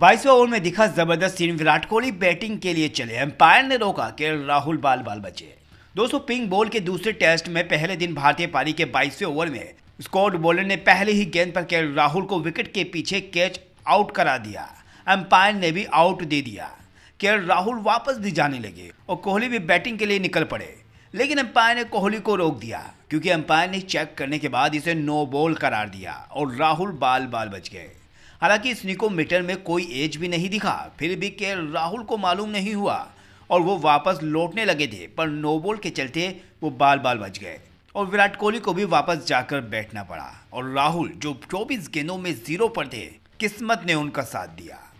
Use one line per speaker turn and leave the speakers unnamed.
बाईसवें over में दिखा जबरदस्त सीन विराट कोहली बैटिंग के लिए चले एम्पायर ने रोका के राहुल बाल बाल बचे दोस्तों पिंक बॉल के दूसरे टेस्ट में पहले दिन भारतीय पारी के बाईसवें ओवर में स्कॉट बॉलर ने पहले ही गेंद पर के राहुल को विकेट के पीछे कैच आउट करा दिया एम्पायर ने भी आउट दे दिया के राहुल वापस भी जाने लगे और कोहली भी बैटिंग के लिए निकल पड़े लेकिन अंपायर ने कोहली को रोक दिया क्योंकि अंपायर ने चेक करने के बाद इसे नो बॉल करार दिया और राहुल बाल बाल बच गए हालांकि इस में कोई एज भी नहीं दिखा फिर भी के राहुल को मालूम नहीं हुआ और वो वापस लौटने लगे थे पर नोबॉल के चलते वो बाल बाल बच गए और विराट कोहली को भी वापस जाकर बैठना पड़ा और राहुल जो चौबीस गेंदों में जीरो पर थे किस्मत ने उनका साथ दिया